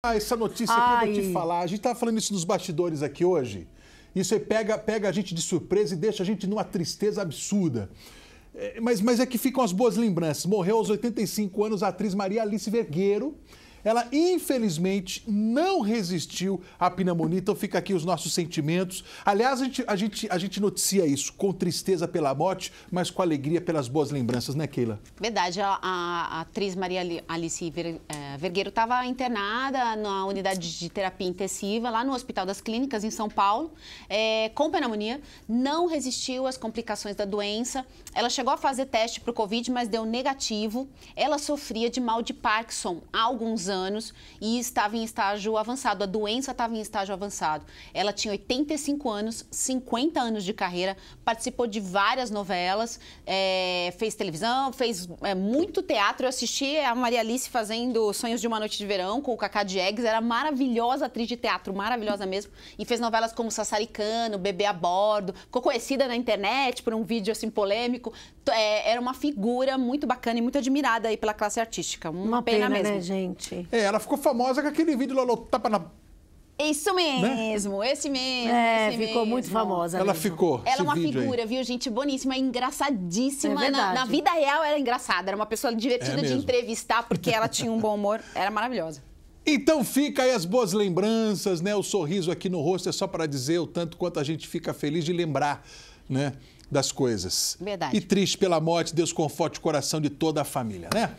Ah, essa notícia Ai. que eu vou te falar. A gente estava falando isso nos bastidores aqui hoje. Isso aí pega, pega a gente de surpresa e deixa a gente numa tristeza absurda. É, mas, mas é que ficam as boas lembranças. Morreu aos 85 anos a atriz Maria Alice Vergueiro. Ela, infelizmente, não resistiu à pneumonia, então fica aqui os nossos sentimentos. Aliás, a gente, a, gente, a gente noticia isso com tristeza pela morte, mas com alegria pelas boas lembranças, né, Keila? Verdade, a, a atriz Maria Alice Vergueiro é, Vergueiro estava internada na unidade de terapia intensiva, lá no Hospital das Clínicas, em São Paulo, é, com pneumonia. Não resistiu às complicações da doença. Ela chegou a fazer teste para o Covid, mas deu negativo. Ela sofria de mal de Parkinson há alguns anos e estava em estágio avançado. A doença estava em estágio avançado. Ela tinha 85 anos, 50 anos de carreira, participou de várias novelas, é, fez televisão, fez é, muito teatro. Eu assisti a Maria Alice fazendo Sonho Sonhos de uma Noite de Verão com o Cacá Eggs era maravilhosa atriz de teatro, maravilhosa mesmo, e fez novelas como Sassaricano, Bebê a Bordo, ficou conhecida na internet por um vídeo assim polêmico. É, era uma figura muito bacana e muito admirada aí pela classe artística. Uma, uma pena, pena, né, mesmo. Né, gente? É, ela ficou famosa com aquele vídeo Lolo Tapa na isso né? mesmo, né? esse mesmo. É, esse ficou mesmo. muito famosa. Ela mesmo. ficou. Ela é uma figura, aí. viu, gente? Boníssima, engraçadíssima. É na, na, vida real era engraçada, era uma pessoa divertida é de entrevistar, porque ela tinha um bom humor, era maravilhosa. Então fica aí as boas lembranças, né? O sorriso aqui no rosto é só para dizer o tanto quanto a gente fica feliz de lembrar, né? Das coisas. Verdade. E triste pela morte, Deus conforte o coração de toda a família, né?